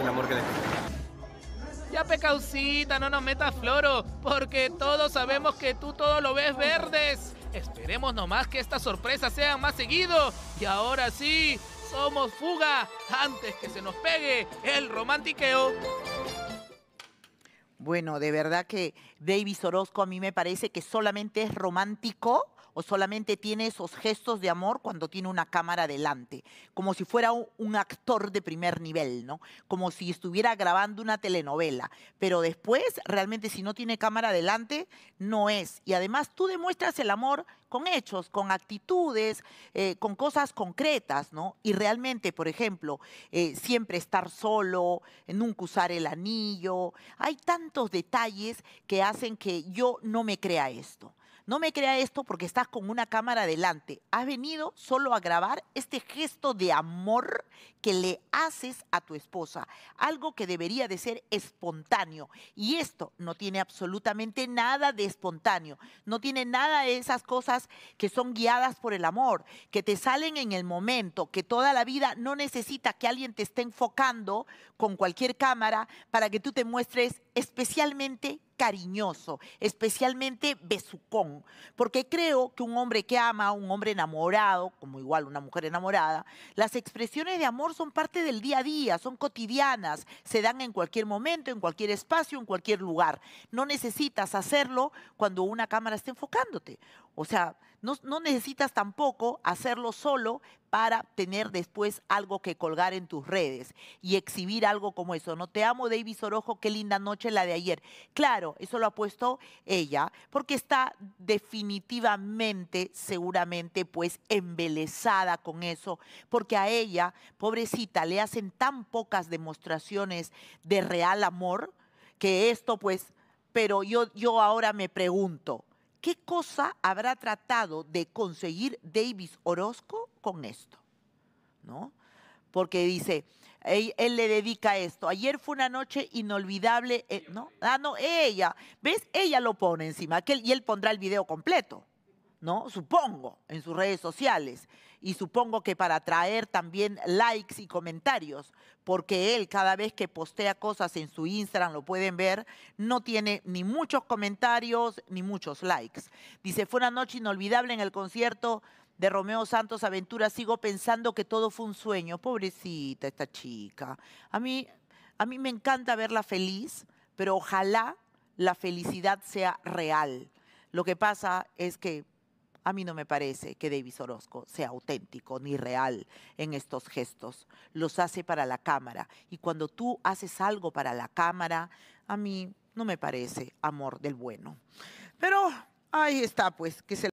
el amor que ya pecaucita, no nos metas floro, porque todos sabemos que tú todo lo ves verdes. Esperemos nomás que esta sorpresa sea más seguido. Y ahora sí, somos fuga antes que se nos pegue el romantiqueo. Bueno, de verdad que David Orozco a mí me parece que solamente es romántico o solamente tiene esos gestos de amor cuando tiene una cámara delante, como si fuera un actor de primer nivel, ¿no? Como si estuviera grabando una telenovela, pero después realmente si no tiene cámara delante no es. Y además tú demuestras el amor con hechos, con actitudes, eh, con cosas concretas, ¿no? Y realmente, por ejemplo, eh, siempre estar solo, nunca usar el anillo, hay tan tantos detalles que hacen que yo no me crea esto no me crea esto porque estás con una cámara delante. Has venido solo a grabar este gesto de amor que le haces a tu esposa, algo que debería de ser espontáneo. Y esto no tiene absolutamente nada de espontáneo, no tiene nada de esas cosas que son guiadas por el amor, que te salen en el momento, que toda la vida no necesita que alguien te esté enfocando con cualquier cámara para que tú te muestres especialmente cariñoso, especialmente besucón, porque creo que un hombre que ama, un hombre enamorado, como igual una mujer enamorada, las expresiones de amor son parte del día a día, son cotidianas, se dan en cualquier momento, en cualquier espacio, en cualquier lugar. No necesitas hacerlo cuando una cámara esté enfocándote. O sea, no, necesitas tampoco hacerlo solo para tener después algo que colgar en tus redes y exhibir algo como eso. No te amo, David Orojo, qué linda noche la de ayer. Claro, eso lo ha puesto ella, porque está definitivamente, seguramente, pues embelesada con eso, porque a ella, pobrecita, le hacen tan pocas demostraciones de real amor que esto, pues, pero yo, yo ahora me pregunto, ¿Qué cosa habrá tratado de conseguir Davis Orozco con esto? ¿No? Porque dice, él, le dedica esto. Ayer fue una noche inolvidable, eh, ¿no? Ah, no, ella. ¿Ves? Ella lo pone encima, que y él pondrá el video completo. Supongo, en sus redes sociales. Y supongo que para atraer también likes y comentarios, porque él cada vez que postea cosas en su Instagram, lo pueden ver, no tiene ni muchos comentarios ni muchos likes. Dice, fue una noche inolvidable en el concierto de Romeo Santos Aventura, sigo pensando que todo fue un sueño. Pobrecita esta chica. A mí, a mí me encanta verla feliz, pero ojalá la felicidad sea real. Lo que pasa es que a mí no me parece que Davis Orozco sea auténtico ni real en estos gestos. Los hace para la cámara. Y cuando tú haces algo para la cámara, a mí no me parece amor del bueno. Pero ahí está, pues, que se